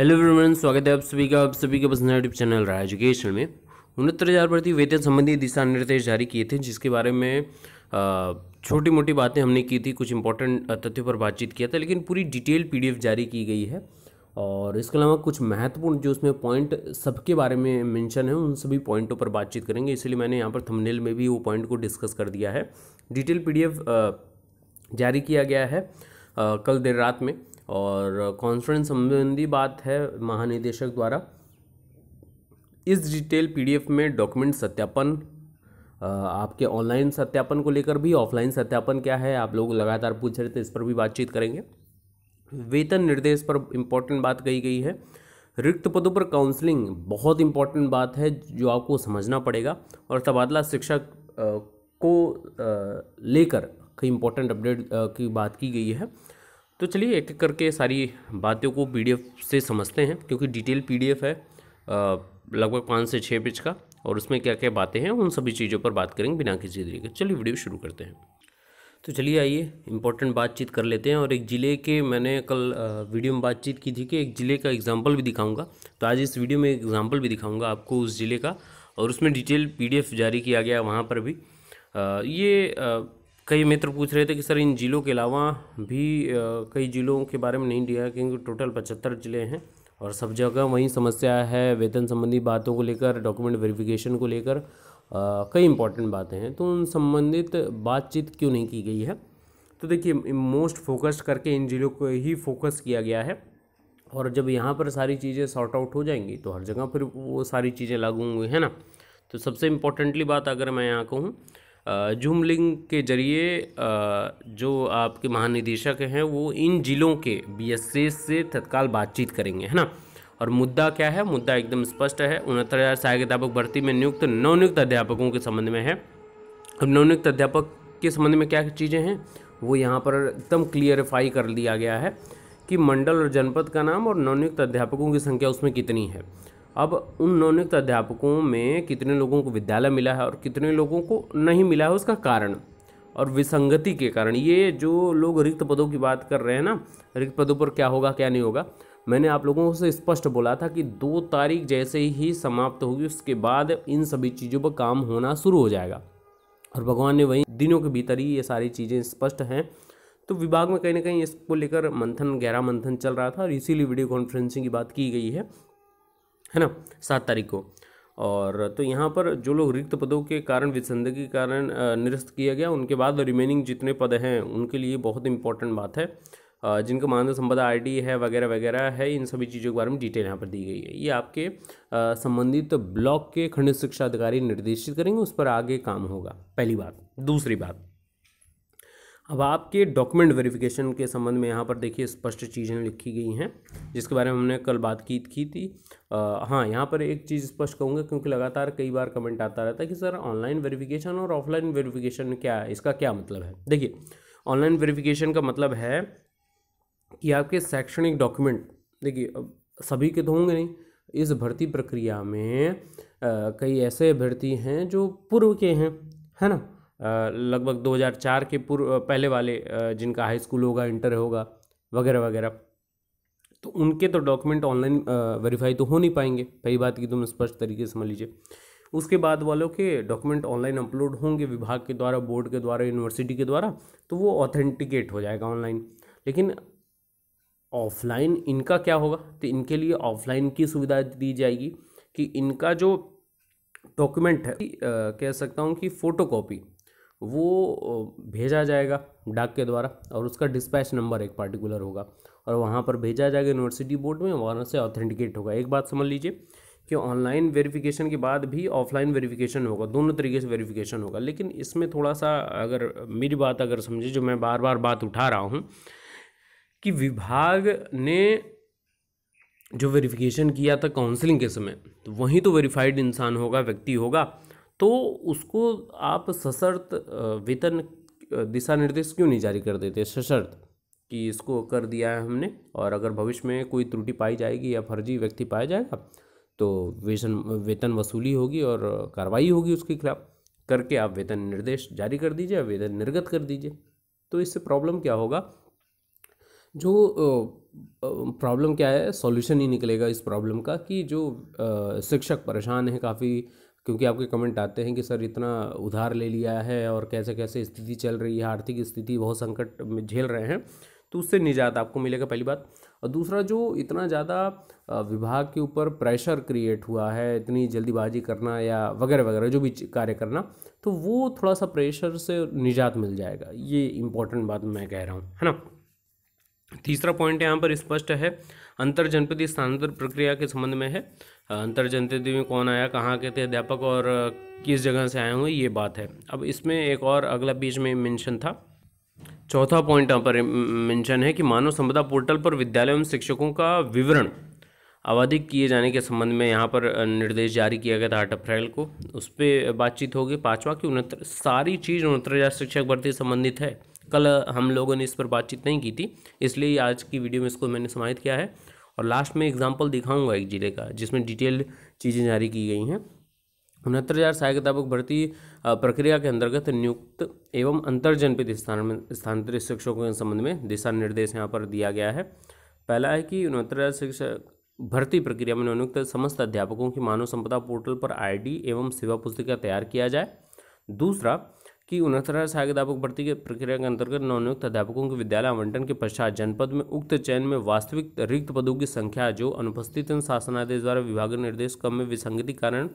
hello everyone स्वागत है आप सभी का आप सभी के पसंद यूट्यूब चैनल रहा एजुकेशन में उनहत्तर हज़ार भर्ती वेतन संबंधी दिशा निर्देश जारी किए थे जिसके बारे में छोटी मोटी बातें हमने की थी कुछ इंपॉर्टेंट तथ्यों पर बातचीत किया था लेकिन पूरी डिटेल पीडीएफ जारी की गई है और इसके अलावा कुछ महत्वपूर्ण जो उसमें पॉइंट सबके बारे में मेंशन है उन सभी पॉइंटों पर बातचीत करेंगे इसलिए मैंने यहाँ पर थंबनेल में भी वो पॉइंट को डिस्कस कर दिया है डिटेल पीडीएफ जारी किया गया है कल देर रात में और कॉन्फ्रेंस संबंधी बात है महानिदेशक द्वारा इस डिटेल पीडीएफ में डॉक्यूमेंट सत्यापन आपके ऑनलाइन सत्यापन को लेकर भी ऑफलाइन सत्यापन क्या है आप लोग लगातार पूछ रहे थे इस पर भी बातचीत करेंगे वेतन निर्देश पर इम्पोर्टेंट बात कही गई है रिक्त पदों पर काउंसलिंग बहुत इम्पोर्टेंट बात है जो आपको समझना पड़ेगा और तबादला शिक्षक को लेकर कई इम्पोर्टेंट अपडेट की बात की गई है तो चलिए एक एक करके सारी बातों को पीडीएफ से समझते हैं क्योंकि डिटेल पीडीएफ है लगभग पाँच से छः पेज का और उसमें क्या क्या बातें हैं उन सभी चीज़ों पर बात करेंगे बिना किसी तरीके चलिए वीडियो शुरू करते हैं तो चलिए आइए इम्पोर्टेंट बातचीत कर लेते हैं और एक ज़िले के मैंने कल वीडियो में बातचीत की थी कि एक ज़िले का एग्जाम्पल भी दिखाऊंगा तो आज इस वीडियो में एग्जाम्पल भी दिखाऊंगा आपको उस ज़िले का और उसमें डिटेल पीडीएफ जारी किया गया वहाँ पर भी ये कई मित्र पूछ रहे थे कि सर इन ज़िलों के अलावा भी कई ज़िलों के बारे में नहीं दिया क्योंकि टोटल पचहत्तर ज़िले हैं और सब जगह वहीं समस्या है वेतन संबंधी बातों को लेकर डॉक्यूमेंट वेरिफिकेशन को लेकर कई इंपॉर्टेंट बातें हैं तो उन संबंधित बातचीत क्यों नहीं की गई है तो देखिए मोस्ट फोकस्ड करके इन ज़िलों को ही फोकस किया गया है और जब यहाँ पर सारी चीज़ें सॉर्ट आउट हो जाएंगी तो हर जगह फिर वो सारी चीज़ें लागू होंगी है ना तो सबसे इम्पोर्टेंटली बात अगर मैं यहाँ कहूँ जूम लिंक के ज़रिए जो आपके महानिदेशक हैं वो इन ज़िलों के बी से तत्काल बातचीत करेंगे है ना और मुद्दा क्या है मुद्दा एकदम स्पष्ट है उनहत्तर हज़ार सहायक अध्यापक भर्ती में नियुक्त नवनियुक्त अध्यापकों के संबंध में है और नवनियुक्त अध्यापक के संबंध में क्या चीज़ें हैं वो यहाँ पर एकदम क्लियरिफाई कर दिया गया है कि मंडल और जनपद का नाम और नवनियुक्त अध्यापकों की संख्या उसमें कितनी है अब उन नवनियुक्त अध्यापकों में कितने लोगों को विद्यालय मिला है और कितने लोगों को नहीं मिला है उसका कारण और विसंगति के कारण ये जो लोग रिक्त पदों की बात कर रहे हैं ना रिक्त पदों पर क्या होगा क्या नहीं होगा मैंने आप लोगों से स्पष्ट बोला था कि दो तारीख जैसे ही समाप्त होगी उसके बाद इन सभी चीज़ों पर काम होना शुरू हो जाएगा और भगवान ने वहीं दिनों के भीतर ही ये सारी चीज़ें स्पष्ट हैं तो विभाग में कहीं ना कहीं इसको लेकर मंथन गहरा मंथन चल रहा था और इसीलिए वीडियो कॉन्फ्रेंसिंग की बात की गई है है ना सात तारीख को और तो यहाँ पर जो लोग रिक्त पदों के कारण विसंदगी के कारण निरस्त किया गया उनके बाद रिमेनिंग जितने पद हैं उनके लिए बहुत इंपॉर्टेंट बात है जिनका मानव संपदा आईडी है वगैरह वगैरह है इन सभी चीज़ों के बारे में डिटेल यहाँ पर दी गई है ये आपके संबंधित ब्लॉक के खंड शिक्षा अधिकारी निर्देशित करेंगे उस पर आगे काम होगा पहली बात दूसरी बात अब आपके डॉक्यूमेंट वेरिफिकेशन के संबंध में यहाँ पर देखिए स्पष्ट चीज़ें लिखी गई हैं जिसके बारे में हमने कल बात की की थी आ, हाँ यहाँ पर एक चीज़ स्पष्ट कहूँगा क्योंकि लगातार कई बार कमेंट आता रहता है कि सर ऑनलाइन वेरिफिकेशन और ऑफलाइन वेरिफिकेशन क्या है इसका क्या मतलब है देखिए ऑनलाइन वेरिफिकेशन का मतलब है कि आपके शैक्षणिक डॉक्यूमेंट देखिए सभी के तो होंगे नहीं इस भर्ती प्रक्रिया में आ, कई ऐसे अभ्यर्थी हैं जो पूर्व के हैं है ना लगभग 2004 के पूर्व पहले वाले जिनका हाई स्कूल होगा इंटर होगा वगैरह वगैरह तो उनके तो डॉक्यूमेंट ऑनलाइन वेरीफाई तो हो नहीं पाएंगे पहली बात की तुम तो स्पष्ट तरीके से समझ लीजिए उसके बाद वालों के डॉक्यूमेंट ऑनलाइन अपलोड होंगे विभाग के द्वारा बोर्ड के द्वारा यूनिवर्सिटी के द्वारा तो वो ऑथेंटिकेट हो जाएगा ऑनलाइन लेकिन ऑफलाइन इनका क्या होगा तो इनके लिए ऑफलाइन की सुविधा दी जाएगी कि इनका जो डॉक्यूमेंट है कह सकता हूँ कि फ़ोटो वो भेजा जाएगा डाक के द्वारा और उसका डिस्पैच नंबर एक पार्टिकुलर होगा और वहाँ पर भेजा जाएगा यूनिवर्सिटी बोर्ड में वहाँ से ऑथेंटिकेट होगा एक बात समझ लीजिए कि ऑनलाइन वेरिफिकेशन के बाद भी ऑफलाइन वेरिफिकेशन होगा दोनों तरीके से वेरिफिकेशन होगा लेकिन इसमें थोड़ा सा अगर मेरी बात अगर समझे जो मैं बार बार बात उठा रहा हूँ कि विभाग ने जो वेरिफिकेशन किया था काउंसलिंग के समय तो वहीं तो वेरीफाइड इंसान होगा व्यक्ति होगा तो उसको आप सशर्त वेतन दिशा निर्देश क्यों नहीं जारी कर देते सशर्त कि इसको कर दिया है हमने और अगर भविष्य में कोई त्रुटि पाई जाएगी या फर्जी व्यक्ति पाया जाएगा तो वेतन वेतन वसूली होगी और कार्रवाई होगी उसके खिलाफ करके आप वेतन निर्देश जारी कर दीजिए वेतन निर्गत कर दीजिए तो इससे प्रॉब्लम क्या होगा जो प्रॉब्लम क्या है सॉल्यूशन ही निकलेगा इस प्रॉब्लम का कि जो शिक्षक परेशान है काफ़ी क्योंकि आपके कमेंट आते हैं कि सर इतना उधार ले लिया है और कैसे कैसे स्थिति चल रही है आर्थिक स्थिति बहुत संकट में झेल रहे हैं तो उससे निजात आपको मिलेगा पहली बात और दूसरा जो इतना ज़्यादा विभाग के ऊपर प्रेशर क्रिएट हुआ है इतनी जल्दीबाजी करना या वगैरह वगैरह जो भी कार्य करना तो वो थोड़ा सा प्रेशर से निजात मिल जाएगा ये इंपॉर्टेंट बात मैं कह रहा हूँ है ना तीसरा पॉइंट यहाँ पर स्पष्ट है अंतर जनपदीय स्थानांतरण प्रक्रिया के संबंध में है अंतर जनपदीय में कौन आया कहाँ के थे अध्यापक और किस जगह से आए हुए ये बात है अब इसमें एक और अगला बीच में मेंशन था चौथा पॉइंट यहाँ पर मेंशन है कि मानव संपदा पोर्टल पर विद्यालय एवं शिक्षकों का विवरण आवाधिक किए जाने के संबंध में यहाँ पर निर्देश जारी किया गया था आठ अप्रैल को उस पर बातचीत होगी पाँचवा कि उनहत्तर सारी चीज़ उनहत्तर हज़ार शिक्षक भर्ती संबंधित है कल हम लोगों ने इस पर बातचीत नहीं की थी इसलिए आज की वीडियो में इसको मैंने समाहित किया है और लास्ट में एग्जाम्पल दिखाऊंगा एक ज़िले का जिसमें डिटेल चीज़ें जारी की गई हैं उनहत्तर हज़ार अध्यापक भर्ती प्रक्रिया के अंतर्गत नियुक्त एवं जनपद स्थान में स्थानांतरित शिक्षकों के संबंध में दिशा निर्देश यहाँ पर दिया गया है पहला है कि उनहत्तर हज़ार शिक्षक भर्ती प्रक्रिया में नियुक्त समस्त अध्यापकों की मानव संपदा पोर्टल पर आईडी एवं सेवा पुस्तिका तैयार किया जाए दूसरा कि उनहत्तर सहायक अध्यापक भर्ती के प्रक्रिया के अंतर्गत नवनियुक्त अध्यापकों के विद्यालय आवंटन के पश्चात जनपद में उक्त चयन में वास्तविक रिक्त पदों की संख्या जो अनुपस्थित शासनादेश द्वारा विभाग निर्देश कम में विसंगति कारण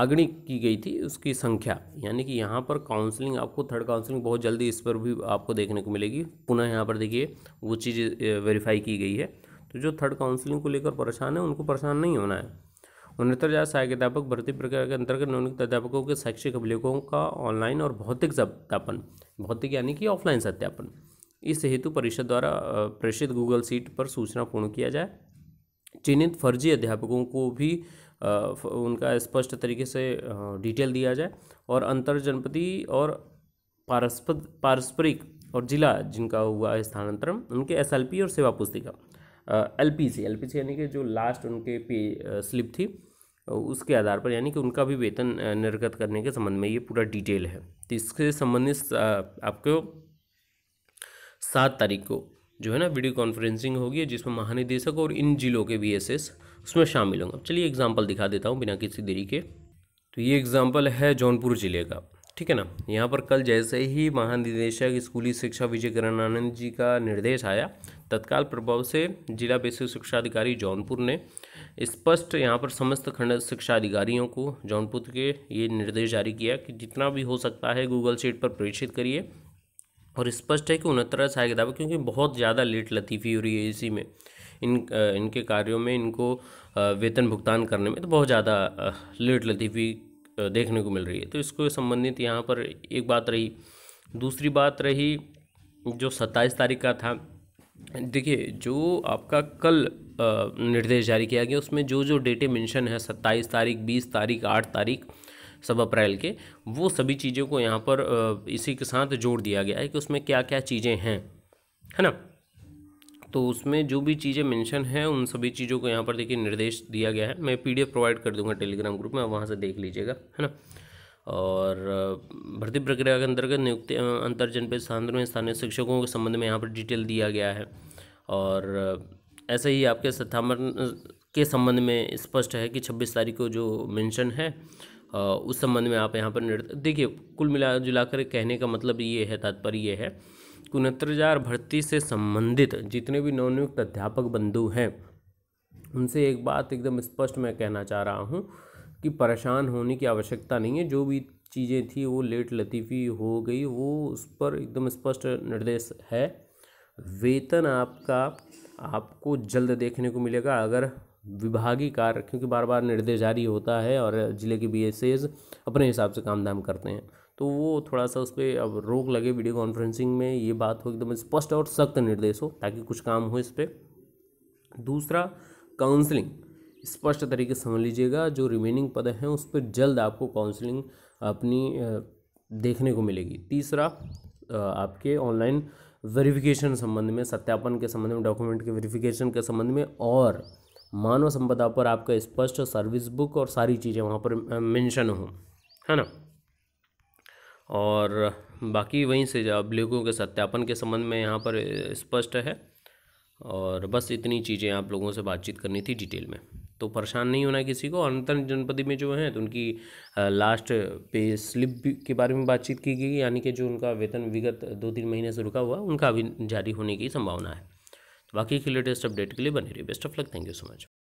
आगणी की गई थी उसकी संख्या यानी कि यहाँ पर काउंसलिंग आपको थर्ड काउंसलिंग बहुत जल्दी इस पर भी आपको देखने को मिलेगी पुनः यहाँ पर देखिए वो चीज़ वेरीफाई की गई है तो जो थर्ड काउंसलिंग को लेकर परेशान है उनको परेशान नहीं होना है उनहत्तर हज़ार सहायक अध्यापक भर्ती प्रक्रिया के अंतर्गत नोनित अध्यापकों के शैक्षिक अभिलेखों का ऑनलाइन और भौतिक सत्यापन भौतिक यानी कि ऑफलाइन सत्यापन इस हेतु परिषद द्वारा प्रेषित गूगल सीट पर सूचना पूर्ण किया जाए चिन्हित फर्जी अध्यापकों को भी उनका स्पष्ट तरीके से डिटेल दिया जाए और अंतर जनपदी और पारस्पद पारस्परिक और जिला जिनका हुआ स्थानांतरण उनके एस और सेवा पुस्तिका L P C L P C यानी कि जो लास्ट उनके पे स्लिप थी उसके आधार पर यानी कि उनका भी वेतन निर्गत करने के संबंध में ये पूरा डिटेल है तो इसके संबंधित आपको सात तारीख को जो है ना वीडियो कॉन्फ्रेंसिंग होगी जिसमें महानिदेशक और इन जिलों के बी उसमें शामिल होंगे चलिए एग्जाम्पल दिखा देता हूँ बिना किसी देरी के तो ये एग्जाम्पल है जौनपुर ज़िले का ठीक है ना यहाँ पर कल जैसे ही महानिदेशक स्कूली शिक्षा विजय करण आनंद जी का निर्देश आया तत्काल प्रभाव से जिला बेसिक शिक्षा अधिकारी जौनपुर ने स्पष्ट यहाँ पर समस्त खंड शिक्षा अधिकारियों को जौनपुर के ये निर्देश जारी किया कि जितना भी हो सकता है गूगल शीट पर प्रेषित करिए और स्पष्ट है कि उनहत्तर सहायक किताब क्योंकि बहुत ज़्यादा लेट लतीफ़ी हो रही है इसी में इन इनके कार्यों में इनको वेतन भुगतान करने में तो बहुत ज़्यादा लेट लतीफ़ी देखने को मिल रही है तो इसको संबंधित यहाँ पर एक बात रही दूसरी बात रही जो सत्ताईस तारीख का था देखिए जो आपका कल निर्देश जारी किया गया उसमें जो जो डेटे मेंशन है सत्ताईस तारीख बीस तारीख आठ तारीख सब अप्रैल के वो सभी चीज़ों को यहाँ पर इसी के साथ जोड़ दिया गया है कि उसमें क्या क्या चीज़ें हैं है ना तो उसमें जो भी चीज़ें मेंशन हैं उन सभी चीज़ों को यहाँ पर देखिए निर्देश दिया गया है मैं पीडीएफ प्रोवाइड कर दूंगा टेलीग्राम ग्रुप में आप वहाँ से देख लीजिएगा है ना और भर्ती प्रक्रिया के अंतर्गत नियुक्ति अंतर्जनपद स्थानों में स्थानीय शिक्षकों के संबंध में यहाँ पर डिटेल दिया गया है और ऐसे ही आपके स्थापन के संबंध में स्पष्ट है कि छब्बीस तारीख को जो मेंशन है उस संबंध में आप यहाँ पर देखिए कुल मिला जुलाकर कहने का मतलब ये है तात्पर्य ये है कि उनहत्तर हज़ार भर्ती से संबंधित जितने भी नवनियुक्त अध्यापक बंधु हैं उनसे एक बात एकदम स्पष्ट मैं कहना चाह रहा हूँ कि परेशान होने की आवश्यकता नहीं है जो भी चीज़ें थी वो लेट लतीफ़ी हो गई वो उस पर एकदम स्पष्ट निर्देश है वेतन आपका आपको जल्द देखने को मिलेगा अगर विभागीय कार्य क्योंकि बार बार निर्देश जारी होता है और ज़िले के बी अपने हिसाब से काम धाम करते हैं तो वो थोड़ा सा उस पर अब रोक लगे वीडियो कॉन्फ्रेंसिंग में ये बात हो एकदम स्पष्ट और सख्त निर्देश हो ताकि कुछ काम हो इस पर दूसरा काउंसलिंग स्पष्ट तरीके से समझ लीजिएगा जो रिमेनिंग पद हैं उस पर जल्द आपको काउंसलिंग अपनी देखने को मिलेगी तीसरा आपके ऑनलाइन वेरिफिकेशन संबंध में सत्यापन के संबंध में डॉक्यूमेंट के वेरिफिकेशन के संबंध में और मानव संपदा पर आपका स्पष्ट सर्विस बुक और सारी चीज़ें वहाँ पर मेंशन हों है ना और बाकी वहीं से जब लेखों के सत्यापन के संबंध में यहाँ पर स्पष्ट है और बस इतनी चीज़ें आप लोगों से बातचीत करनी थी डिटेल में तो परेशान नहीं होना किसी को अंतर जनपदी में जो हैं तो उनकी लास्ट पे स्लिप के बारे में बातचीत की गई यानी कि जो उनका वेतन विगत दो तीन महीने से रुका हुआ उनका अभी जारी होने की संभावना है तो बाकी के लेटेस्ट अपडेट के लिए बने रही best of luck thank you so much